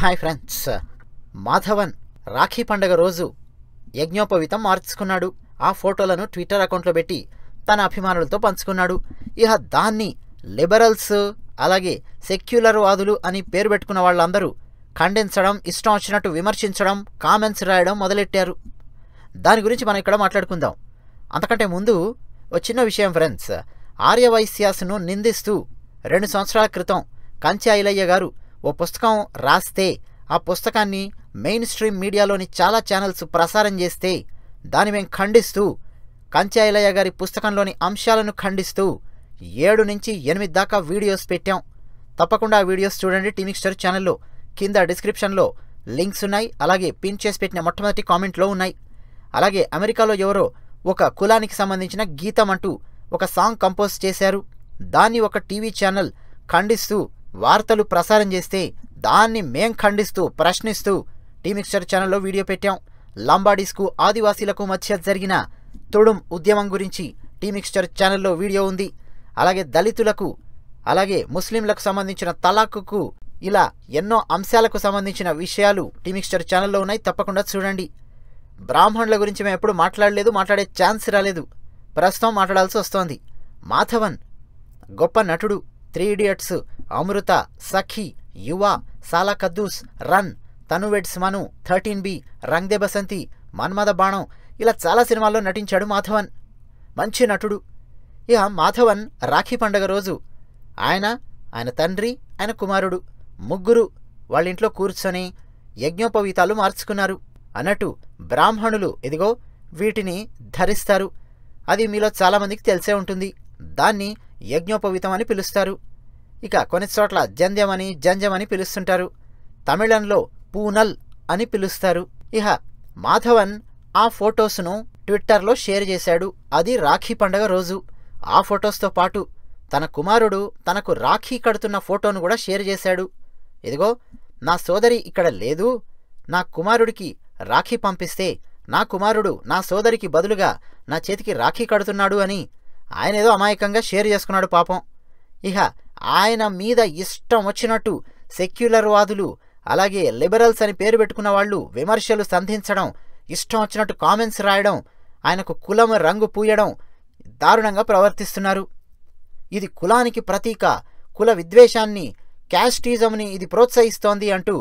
hi friends Madhavan Rakhi పండగ రోజు యజ్ఞోపవితం మార్చుకున్నాడు ఆ ఫోటోలను ట్విట్టర్ అకౌంట్లో పెట్టి తన అభిమానులతో పంచుకున్నాడు ఇహ దాన్ని లిబరల్స్ అలాగే సెక్యులర్ వాదులు అని పేరు పెట్టుకున్న వాళ్ళందరూ ఖండించడం ఇష్టం వచ్చినట్టు విమర్శించడం కామెంట్స్ రాయడం మొదలెట్టారు దాని గురించి మనం ఇక్కడ మాట్లాడుకుందాం అంతకంటే ముందు ఓ చిన్న విషయం ఫ్రెండ్స్ ఆర్యవైశ్యాస్ను నిందిస్తూ రెండు సంవత్సరాల క్రితం కంచి ఐలయ్య గారు ఓ పుస్తకం రాస్తే ఆ పుస్తకాన్ని మెయిన్ స్ట్రీమ్ మీడియాలోని చాలా ఛానల్స్ ప్రసారం చేస్తే దాన్ని మేము ఖండిస్తూ కంచాయిలయ్య గారి పుస్తకంలోని అంశాలను ఖండిస్తూ ఏడు నుంచి ఎనిమిది దాకా వీడియోస్ పెట్టాం తప్పకుండా ఆ వీడియోస్ చూడండి టీమిక్స్టర్ ఛానల్లో కింద డిస్క్రిప్షన్లో లింక్స్ ఉన్నాయి అలాగే పిన్ చేసి పెట్టిన మొట్టమొదటి కామెంట్లో ఉన్నాయి అలాగే అమెరికాలో ఎవరో ఒక కులానికి సంబంధించిన గీతం అంటూ ఒక సాంగ్ కంపోజ్ చేశారు దాన్ని ఒక టీవీ ఛానల్ ఖండిస్తూ వార్తలు ప్రసారం చేస్తే దాన్ని మేం ఖండిస్తూ ప్రశ్నిస్తూ టీమిక్స్చర్ ఛానల్లో వీడియో పెట్టాం లంబాడీస్కు ఆదివాసీలకు మధ్య జరిగిన తుడుం ఉద్యమం గురించి టీమిక్స్చర్ ఛానల్లో వీడియో ఉంది అలాగే దళితులకు అలాగే ముస్లింలకు సంబంధించిన తలాక్కు ఇలా ఎన్నో అంశాలకు సంబంధించిన విషయాలు టీమిక్స్చర్ ఛానల్లో ఉన్నాయి తప్పకుండా చూడండి బ్రాహ్మణుల గురించి మేము ఎప్పుడు మాట్లాడలేదు మాట్లాడే ఛాన్స్ రాలేదు ప్రస్తుతం మాట్లాడాల్సి వస్తోంది మాధవన్ గొప్ప నటుడు త్రీ ఇడియట్స్ అమృత Sakhi Yuva Saala Khadoos Run Tanu weds Manu thirteen B Rang De Basanti Manmadha Banam ఇలా చాలా సినిమాల్లో నటించాడు మాధవన్ మంచి నటుడు ఇక మాధవన్ రాఖీ పండగ రోజు ఆయన ఆయన తండ్రి ఆయన కుమారుడు ముగ్గురు వాళ్ళింట్లో కూర్చొని యజ్ఞోపవీతాలు మార్చుకున్నారు అన్నట్టు బ్రాహ్మణులు ఇదిగో వీటిని ధరిస్తారు అది మీలో చాలామందికి తెలిసే ఉంటుంది దాన్ని యజ్ఞోపవీతం అని పిలుస్తారు ఇక కొన్ని చోట్ల జంధ్యమని జంజమని పిలుస్తుంటారు తమిళంలో పూనల్ అని పిలుస్తారు ఇహ మాధవన్ ఆ ఫొటోస్ను ట్విట్టర్లో షేర్ చేశాడు అది రాఖీ పండగ రోజు ఆ ఫొటోస్తో పాటు తన కుమారుడు తనకు రాఖీ కడుతున్న ఫోటోను కూడా షేర్ చేశాడు ఇదిగో నా సోదరి ఇక్కడ లేదు నా కుమారుడికి రాఖీ పంపిస్తే నా కుమారుడు నా సోదరికి బదులుగా నా చేతికి రాఖీ కడుతున్నాడు అని ఆయనేదో అమాయకంగా షేర్ చేసుకున్నాడు పాపం ఇహ ఆయన మీద ఇష్టం వచ్చినట్టు సెక్యులర్ వాదులు అలాగే లిబరల్స్ అని పేరు పెట్టుకున్న వాళ్ళు విమర్శలు సంధించడం ఇష్టం వచ్చినట్టు కామెంట్స్ రాయడం ఆయనకు కులం రంగు పూయడం దారుణంగా ప్రవర్తిస్తున్నారు ఇది కులానికి ప్రతీక కుల విద్వేషాన్ని క్యాస్టిజంని ఇది ప్రోత్సహిస్తోంది అంటూ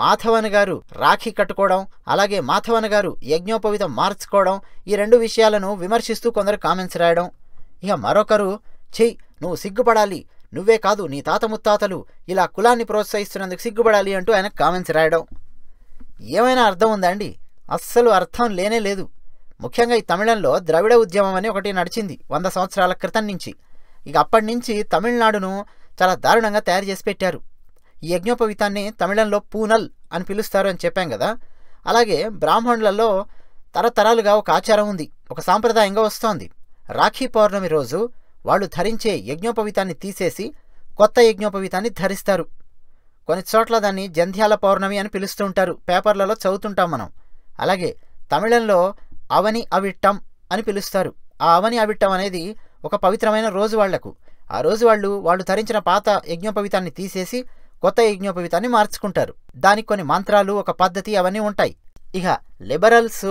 మాధవన్ గారు రాఖీ కట్టుకోవడం అలాగే మాధవన్ గారు యజ్ఞోపవితం మార్చుకోవడం ఈ రెండు విషయాలను విమర్శిస్తూ కొందరు కామెంట్స్ రాయడం ఇక మరొకరు చెయ్యి నువ్వు సిగ్గుపడాలి నువ్వే కాదు నీ తాత ముత్తాతలు ఇలా కులాన్ని ప్రోత్సహిస్తున్నందుకు సిగ్గుపడాలి అంటూ ఆయన కామెంట్స్ రాయడం ఏమైనా అర్థం ఉందా అండి అస్సలు అర్థం లేనే లేదు ముఖ్యంగా ఈ తమిళంలో ద్రవిడ ఉద్యమం అని ఒకటి నడిచింది వంద సంవత్సరాల క్రితం నుంచి ఇక అప్పటి నుంచి తమిళనాడును చాలా దారుణంగా తయారు చేసి పెట్టారు ఈ యజ్ఞోపవీతాన్ని తమిళంలో పూనల్ అని పిలుస్తారు అని చెప్పాం కదా అలాగే బ్రాహ్మణులలో తరతరాలుగా ఒక ఆచారం ఉంది ఒక సాంప్రదాయంగా వస్తోంది రాఖీ పౌర్ణమి రోజు వాళ్ళు ధరించే యజ్ఞోపవీతాన్ని తీసేసి కొత్త యజ్ఞోపవీతాన్ని ధరిస్తారు కొన్ని చోట్ల దాన్ని జంధ్యాల పౌర్ణమి అని పిలుస్తూ ఉంటారు పేపర్లలో చదువుతుంటాం మనం అలాగే తమిళంలో అవని అవిట్టం అని పిలుస్తారు ఆ అవని అవిట్టం అనేది ఒక పవిత్రమైన రోజు వాళ్లకు ఆ రోజు వాళ్ళు వాళ్ళు ధరించిన పాత యజ్ఞోపవీతాన్ని తీసేసి కొత్త యజ్ఞోపవీతాన్ని మార్చుకుంటారు దానికి కొన్ని మంత్రాలు ఒక పద్ధతి అవన్నీ ఉంటాయి ఇక లిబరల్స్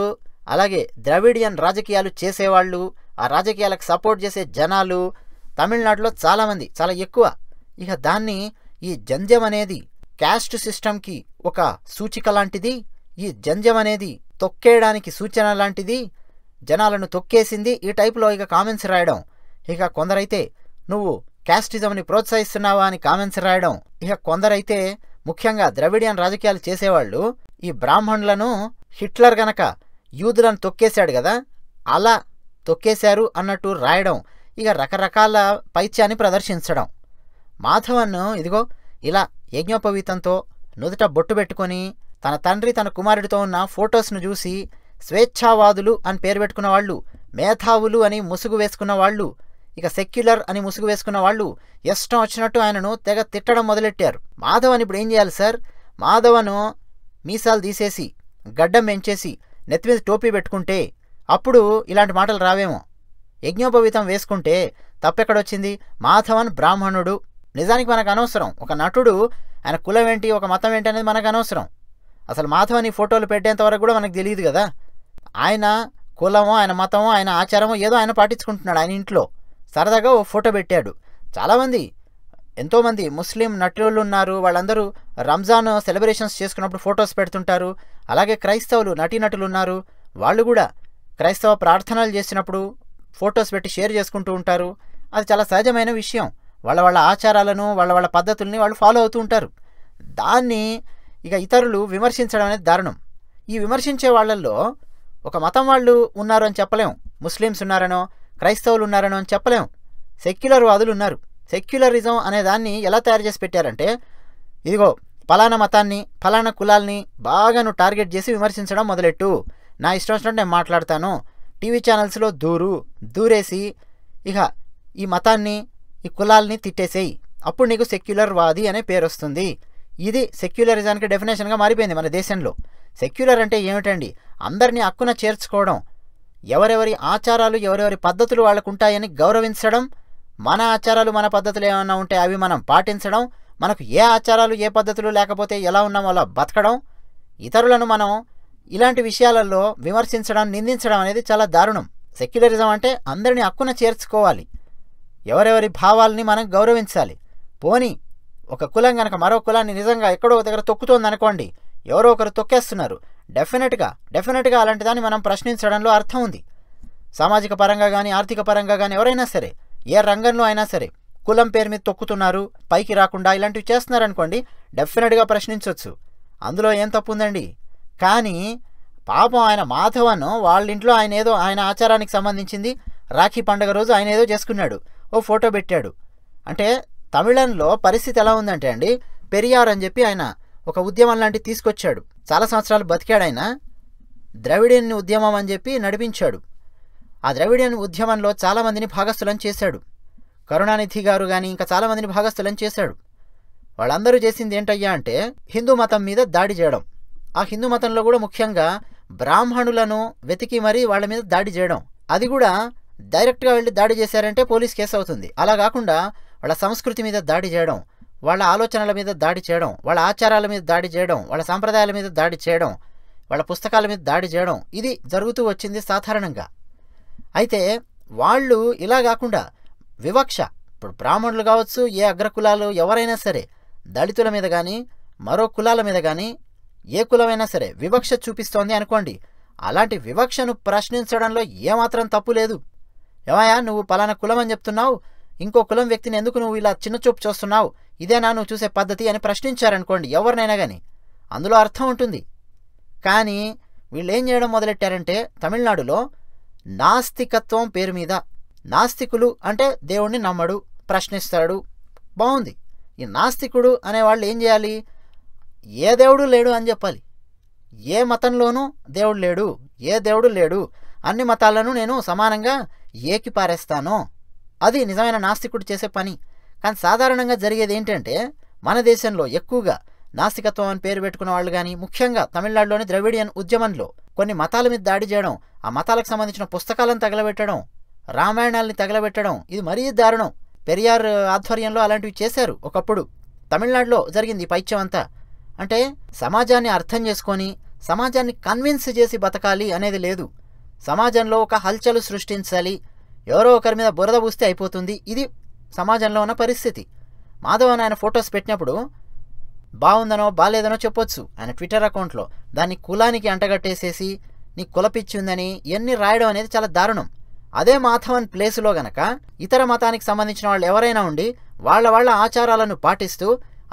అలాగే ద్రవిడియన్ రాజకీయాలు చేసేవాళ్ళు ఆ రాజకీయాలకు సపోర్ట్ చేసే జనాలు తమిళనాడులో చాలామంది చాలా ఎక్కువ ఇక దాన్ని ఈ జంజం అనేది క్యాస్ట్ సిస్టంకి ఒక సూచిక లాంటిది ఈ జంజం అనేది తొక్కేయడానికి సూచన లాంటిది జనాలను తొక్కేసింది ఈ టైప్లో ఇక కామెంట్స్ రాయడం ఇక కొందరైతే నువ్వు క్యాస్టిజంని ప్రోత్సహిస్తున్నావా అని కామెంట్స్ రాయడం ఇక కొందరైతే ముఖ్యంగా ద్రవిడియన్ రాజకీయాలు చేసేవాళ్ళు ఈ బ్రాహ్మణులను హిట్లర్ గనక యూదులను తొక్కేశాడు కదా అలా తొక్కేశారు అన్నట్టు రాయడం ఇక రకరకాల పైత్యాన్ని ప్రదర్శించడం మాధవన్ను ఇదిగో ఇలా యజ్ఞోపవీతంతో నుదుట బొట్టు పెట్టుకొని తన తండ్రి తన కుమారుడితో ఉన్న ఫొటోస్ను చూసి స్వేచ్ఛావాదులు అని పేరు పెట్టుకున్న వాళ్ళు మేధావులు అని ముసుగు వేసుకున్న వాళ్ళు ఇక సెక్యులర్ అని ముసుగు వేసుకున్న వాళ్ళు ఇష్టం వచ్చినట్టు ఆయనను తెగ తిట్టడం మొదలెట్టారు మాధవన్ ఇప్పుడు ఏం చేయాలి సార్ మాధవను మీసాలు తీసేసి గడ్డం పెంచేసి నెత్తిమీద టోపీ పెట్టుకుంటే అప్పుడు ఇలాంటి మాటలు రావేమో యజ్ఞోపవీతం వేసుకుంటే తప్పెక్కడొచ్చింది మాధవన్ బ్రాహ్మణుడు నిజానికి మనకు అనవసరం ఒక నటుడు ఆయన కులం ఏంటి ఒక మతం ఏంటి అనేది మనకు అనవసరం అసలు మాధవని ఫోటోలు పెట్టేంత వరకు కూడా మనకు తెలియదు కదా ఆయన కులమో ఆయన మతమో ఆయన ఆచారమో ఏదో ఆయన పాటించుకుంటున్నాడు ఆయన ఇంట్లో సరదాగా ఓ ఫోటో పెట్టాడు చాలామంది ఎంతోమంది ముస్లిం నటులు ఉన్నారు వాళ్ళందరూ రంజాన్ సెలబ్రేషన్స్ చేసుకున్నప్పుడు ఫొటోస్ పెడుతుంటారు అలాగే క్రైస్తవులు నటీనటులు ఉన్నారు వాళ్ళు కూడా క్రైస్తవ ప్రార్థనలు చేసినప్పుడు ఫొటోస్ పెట్టి షేర్ చేసుకుంటూ ఉంటారు అది చాలా సహజమైన విషయం వాళ్ళ వాళ్ళ ఆచారాలను వాళ్ళ వాళ్ళ పద్ధతుల్ని వాళ్ళు ఫాలో అవుతూ ఉంటారు దాన్ని ఇక ఇతరులు విమర్శించడం అనేది దారుణం ఈ విమర్శించే వాళ్ళల్లో ఒక మతం వాళ్ళు ఉన్నారు అని చెప్పలేం ముస్లిమ్స్ ఉన్నారనో క్రైస్తవులు ఉన్నారనో అని చెప్పలేం సెక్యులర్ వాదులు ఉన్నారు సెక్యులరిజం అనే దాన్ని ఎలా తయారు చేసి పెట్టారంటే ఇదిగో ఫలానా మతాన్ని ఫలానా కులాల్ని బాగా నువ్వు టార్గెట్ చేసి విమర్శించడం మొదలెట్టు నా ఇష్టం వచ్చినట్టు నేను మాట్లాడతాను టీవీ ఛానల్స్లో దూరు దూరేసి ఇక ఈ మతాన్ని ఈ కులాల్ని తిట్టేసేయి అప్పుడు నీకు సెక్యులర్ వాది అనే పేరు వస్తుంది ఇది సెక్యులరిజానికి డెఫినేషన్గా మారిపోయింది మన దేశంలో సెక్యులర్ అంటే ఏమిటండి అందరినీ హక్కున చేర్చుకోవడం ఎవరెవరి ఆచారాలు ఎవరెవరి పద్ధతులు వాళ్ళకు ఉంటాయని గౌరవించడం మన ఆచారాలు మన పద్ధతులు ఏమైనా ఉంటే అవి మనం పాటించడం మనకు ఏ ఆచారాలు ఏ పద్ధతులు లేకపోతే ఎలా ఉన్నామో అలా బతకడం ఇతరులను మనం ఇలాంటి విషయాలలో విమర్శించడం నిందించడం అనేది చాలా దారుణం సెక్యులరిజం అంటే అందరిని హక్కున చేర్చుకోవాలి ఎవరెవరి భావాల్ని మనం గౌరవించాలి పోని ఒక కులం కనుక మరో కులాన్ని నిజంగా ఎక్కడో దగ్గర తొక్కుతోంది అనుకోండి ఎవరో ఒకరు తొక్కేస్తున్నారు డెఫినెట్గా డెఫినెట్గా అలాంటి దాన్ని మనం ప్రశ్నించడంలో అర్థం ఉంది సామాజిక పరంగా కానీ ఆర్థిక పరంగా కానీ ఎవరైనా సరే ఏ రంగంలో అయినా సరే కులం పేరు మీద తొక్కుతున్నారు పైకి రాకుండా ఇలాంటివి చేస్తున్నారనుకోండి డెఫినెట్గా ప్రశ్నించవచ్చు అందులో ఏం తప్పు ఉందండి కానీ పాపం ఆయన మాధవను వాళ్ళ ఇంట్లో ఆయన ఏదో ఆయన ఆచారానికి సంబంధించింది రాఖీ పండుగ రోజు ఆయన ఏదో చేసుకున్నాడు ఓ ఫోటో పెట్టాడు అంటే తమిళంలో పరిస్థితి ఎలా ఉందంటే అండి పెరియార్ అని చెప్పి ఆయన ఒక ఉద్యమం లాంటి తీసుకొచ్చాడు చాలా సంవత్సరాలు బతికాడు ఆయన ద్రవిడియన్ ఉద్యమం అని చెప్పి నడిపించాడు ఆ ద్రవిడియన్ ఉద్యమంలో చాలామందిని భాగస్థులం చేశాడు కరుణానిధి గారు కానీ ఇంకా చాలామందిని భాగస్థులం చేశాడు వాళ్ళందరూ చేసింది ఏంటయ్యా అంటే హిందూ మతం మీద దాడి చేయడం ఆ హిందూ మతంలో కూడా ముఖ్యంగా బ్రాహ్మణులను వెతికి మరీ వాళ్ళ మీద దాడి చేయడం అది కూడా డైరెక్ట్గా వెళ్ళి దాడి చేశారంటే పోలీస్ కేసు అవుతుంది అలా కాకుండా వాళ్ళ సంస్కృతి మీద దాడి చేయడం వాళ్ళ ఆలోచనల మీద దాడి చేయడం వాళ్ళ ఆచారాల మీద దాడి చేయడం వాళ్ళ సాంప్రదాయాల మీద దాడి చేయడం వాళ్ళ పుస్తకాల మీద దాడి చేయడం ఇది జరుగుతూ వచ్చింది సాధారణంగా అయితే వాళ్ళు ఇలా కాకుండా వివక్ష ఇప్పుడు బ్రాహ్మణులు కావచ్చు ఏ అగ్రకులాలు ఎవరైనా సరే దళితుల మీద కానీ మరో కులాల మీద కానీ ఏ కులమైనా సరే వివక్ష చూపిస్తోంది అనుకోండి అలాంటి వివక్షను ప్రశ్నించడంలో ఏమాత్రం తప్పు లేదు ఏమయ్యా నువ్వు పలానా కులం అని చెప్తున్నావు ఇంకో కులం వ్యక్తిని ఎందుకు నువ్వు ఇలా చిన్నచూపు చూస్తున్నావు ఇదేనా నువ్వు చూసే పద్ధతి అని ప్రశ్నించారనుకోండి ఎవరినైనా కానీ అందులో అర్థం ఉంటుంది కానీ వీళ్ళు ఏం చేయడం మొదలెట్టారంటే తమిళనాడులో నాస్తికత్వం పేరు మీద నాస్తికులు అంటే దేవుణ్ణి నమ్మడు ప్రశ్నిస్తాడు బాగుంది ఈ నాస్తికుడు అనేవాళ్ళు ఏం చేయాలి ఏ దేవుడు లేడు అని చెప్పాలి ఏ మతంలోనూ దేవుడు లేడు ఏ దేవుడు లేడు అన్ని మతాలను నేను సమానంగా ఏకి పారేస్తాను అది నిజమైన నాస్తికుడు చేసే పని కానీ సాధారణంగా జరిగేది ఏంటంటే మన దేశంలో ఎక్కువగా నాస్తికత్వం అని పేరు పెట్టుకున్న వాళ్ళు కానీ ముఖ్యంగా తమిళనాడులోని ద్రవిడియన్ ఉద్యమంలో కొన్ని మతాల మీద దాడి చేయడం ఆ మతాలకు సంబంధించిన పుస్తకాలను తగలబెట్టడం రామాయణాలని తగలబెట్టడం ఇది మరీ దారుణం పెరియార్ ఆధ్వర్యంలో అలాంటివి చేశారు ఒకప్పుడు తమిళనాడులో జరిగింది పైత్యం అంతా అంటే సమాజాన్ని అర్థం చేసుకొని సమాజాన్ని కన్విన్స్ చేసి బతకాలి అనేది లేదు సమాజంలో ఒక హల్చలు సృష్టించాలి ఎవరో ఒకరి మీద బురద పూస్తే అయిపోతుంది ఇది సమాజంలో ఉన్న పరిస్థితి మాధవన్ ఆయన ఫొటోస్ పెట్టినప్పుడు బాగుందనో బాలేదనో చెప్పొచ్చు ఆయన ట్విట్టర్ అకౌంట్లో దాన్ని కులానికి అంటగట్టేసేసి నీ కులపిచ్చిందని ఇవన్నీ రాయడం అనేది చాలా దారుణం అదే మాధవన్ ప్లేసులో గనక ఇతర మతానికి సంబంధించిన వాళ్ళు ఎవరైనా ఉండి వాళ్ళ వాళ్ళ ఆచారాలను పాటిస్తూ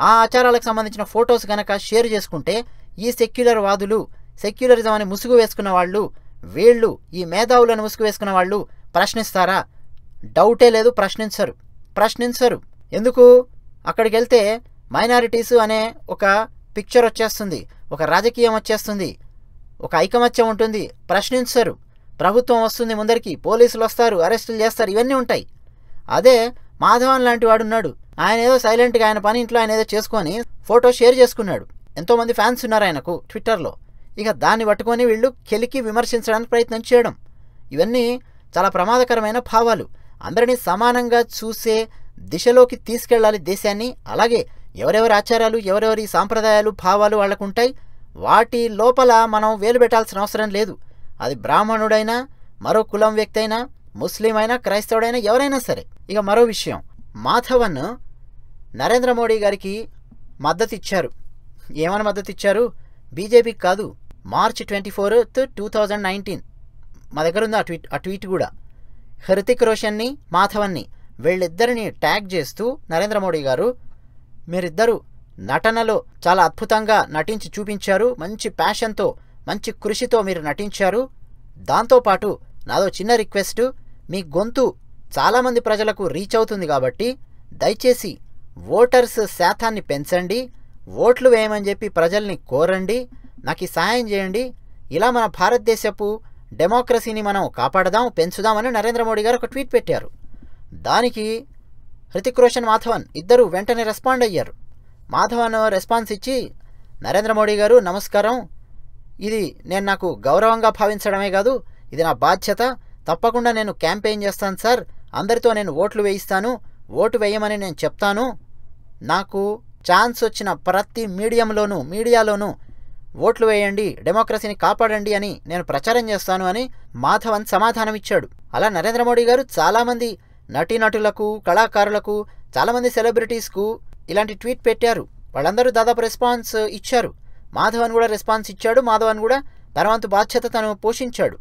ఆ ఆచారాలకు సంబంధించిన ఫొటోస్ కనుక షేర్ చేసుకుంటే ఈ సెక్యులర్ వాదులు సెక్యులరిజం అని ముసుగు వేసుకున్న వాళ్ళు వీళ్ళు ఈ మేధావులను ముసుగు వేసుకున్న వాళ్ళు ప్రశ్నిస్తారా డౌటే లేదు ప్రశ్నించరు ప్రశ్నించరు ఎందుకు అక్కడికి వెళ్తే మైనారిటీస్ అనే ఒక పిక్చర్ వచ్చేస్తుంది ఒక రాజకీయం వచ్చేస్తుంది ఒక ఐకమత్యం ఉంటుంది ప్రశ్నించరు ప్రభుత్వం వస్తుంది ముందరికి పోలీసులు వస్తారు అరెస్టులు చేస్తారు ఇవన్నీ ఉంటాయి అదే మాధవన్ లాంటి వాడున్నాడు ఆయన ఏదో సైలెంట్గా ఆయన పని ఇంట్లో ఆయన ఏదో చేసుకొని ఫోటో షేర్ చేసుకున్నాడు ఎంతోమంది ఫ్యాన్స్ ఉన్నారు ఆయనకు ట్విట్టర్లో ఇక దాన్ని పట్టుకొని వీళ్ళు కెలికి విమర్శించడానికి ప్రయత్నం చేయడం ఇవన్నీ చాలా ప్రమాదకరమైన భావాలు అందరినీ సమానంగా చూసే దిశలోకి తీసుకెళ్ళాలి దేశాన్ని అలాగే ఎవరెవరి ఆచారాలు ఎవరెవరి సాంప్రదాయాలు భావాలు ఉంటాయి వాటి లోపల మనం వేలు పెట్టాల్సిన అవసరం లేదు అది బ్రాహ్మణుడైనా మరో కులం వ్యక్తి అయినా ముస్లిం అయినా క్రైస్తవుడైనా ఎవరైనా సరే ఇక మరో విషయం మాధవన్ నరేంద్ర మోడీ గారికి మద్దతు ఇచ్చారు ఏమని మద్దతు ఇచ్చారు బీజేపీకి కాదు March twenty fourth two thousand nineteen మా దగ్గర ఉంది ఆ ట్వీట్ ఆ ట్వీట్ కూడా హృతిక్ రోషన్ని మాధవన్ని వీళ్ళిద్దరిని ట్యాగ్ చేస్తూ నరేంద్ర మోడీ గారు మీరిద్దరూ నటనలో చాలా అద్భుతంగా నటించి చూపించారు మంచి ప్యాషన్తో మంచి కృషితో మీరు నటించారు దాంతోపాటు నాదో చిన్న రిక్వెస్ట్ మీ గొంతు చాలామంది ప్రజలకు రీచ్ అవుతుంది కాబట్టి దయచేసి ఓటర్స్ శాతాన్ని పెంచండి ఓట్లు వేయమని చెప్పి ప్రజల్ని కోరండి నాకు సహాయం చేయండి ఇలా మన భారతదేశపు డెమోక్రసీని మనం కాపాడదాం పెంచుదామని నరేంద్ర మోడీ గారు ఒక ట్వీట్ పెట్టారు దానికి హృతిక్ రోషన్ మాధవన్ ఇద్దరు వెంటనే రెస్పాండ్ అయ్యారు మాధవన్ రెస్పాన్స్ ఇచ్చి నరేంద్ర మోడీ గారు నమస్కారం ఇది నేను నాకు గౌరవంగా భావించడమే కాదు ఇది నా బాధ్యత తప్పకుండా నేను క్యాంపెయిన్ చేస్తాను సార్ అందరితో నేను ఓట్లు వేయిస్తాను ఓటు వేయమని నేను చెప్తాను నాకు ఛాన్స్ వచ్చిన ప్రతి మీడియంలోనూ మీడియాలోనూ ఓట్లు వేయండి డెమోక్రసీని కాపాడండి అని నేను ప్రచారం చేస్తాను అని మాధవన్ సమాధానమిచ్చాడు అలా నరేంద్ర మోడీ గారు చాలామంది నటీనటులకు కళాకారులకు చాలామంది సెలబ్రిటీస్కు ఇలాంటి ట్వీట్ పెట్టారు వాళ్ళందరూ దాదాపు రెస్పాన్స్ ఇచ్చారు మాధవన్ కూడా రెస్పాన్స్ ఇచ్చాడు మాధవన్ కూడా తన వంతు బాధ్యత తను పోషించాడు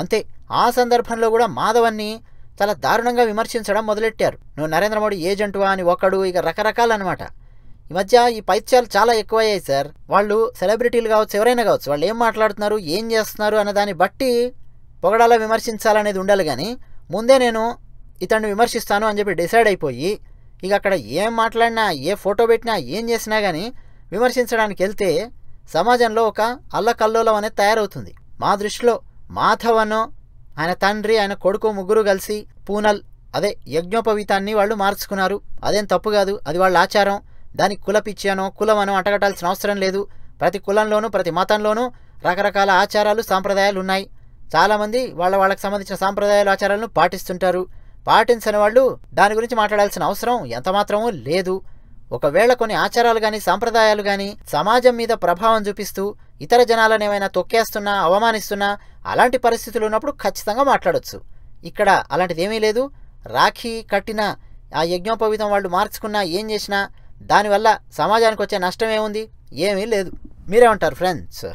అంతే ఆ సందర్భంలో కూడా మాధవన్ని చాలా దారుణంగా విమర్శించడం మొదలెట్టారు నువ్వు నరేంద్ర మోడీ ఏజెంటువా అని ఒకడు ఇక రకరకాలన్నమాట ఈ మధ్య ఈ పైత్యాలు చాలా ఎక్కువయ్యాయి సార్ వాళ్ళు సెలబ్రిటీలు కావచ్చు ఎవరైనా కావచ్చు వాళ్ళు ఏం మాట్లాడుతున్నారు ఏం చేస్తున్నారు అన్న దాన్ని బట్టి పొగడాలా విమర్శించాలనేది ఉండాలి కానీ ముందే నేను ఇతన్ని విమర్శిస్తాను అని చెప్పి డిసైడ్ అయిపోయి ఇక అక్కడ ఏం మాట్లాడినా ఏ ఫోటో పెట్టినా ఏం చేసినా కానీ విమర్శించడానికి వెళ్తే సమాజంలో ఒక అల్లకల్లోలం అనేది తయారవుతుంది మా దృష్టిలో అనో ఆయన తండ్రి ఆయన కొడుకు ముగ్గురు కలిసి పూనల్ అదే యజ్ఞోపవీతాన్ని వాళ్ళు మార్చుకున్నారు అదేం తప్పు కాదు అది వాళ్ళ ఆచారం దానికి కులపిచ్చానో కులం అనో అంటగట్టాల్సిన అవసరం లేదు ప్రతి కులంలోనూ ప్రతి మతంలోనూ రకరకాల ఆచారాలు సాంప్రదాయాలు ఉన్నాయి చాలామంది వాళ్ళ వాళ్ళకి సంబంధించిన సాంప్రదాయాలు ఆచారాలను పాటిస్తుంటారు పాటించని వాళ్ళు దాని గురించి మాట్లాడాల్సిన అవసరం ఎంతమాత్రమూ లేదు ఒకవేళ కొన్ని ఆచారాలు కానీ సాంప్రదాయాలు కానీ సమాజం మీద ప్రభావం చూపిస్తూ ఇతర జనాలను ఏమైనా తొక్కేస్తున్నా అవమానిస్తున్నా అలాంటి పరిస్థితులు ఉన్నప్పుడు ఖచ్చితంగా మాట్లాడవచ్చు ఇక్కడ అలాంటిది ఏమీ లేదు రాఖీ కట్టిన ఆ యజ్ఞోపవీతం వాళ్ళు మార్చుకున్నా ఏం చేసినా దానివల్ల సమాజానికి వచ్చే నష్టం ఏముంది ఏమీ లేదు మీరేమంటారు ఫ్రెండ్స్